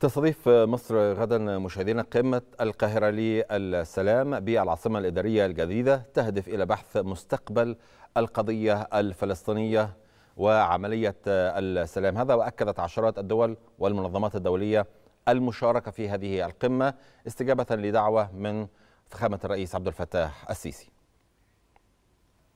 تستضيف مصر غدا مشاهدينا قمة القاهرة للسلام بالعاصمة الإدارية الجديدة تهدف إلى بحث مستقبل القضية الفلسطينية وعملية السلام هذا وأكدت عشرات الدول والمنظمات الدولية المشاركة في هذه القمة استجابة لدعوة من فخامة الرئيس عبد الفتاح السيسي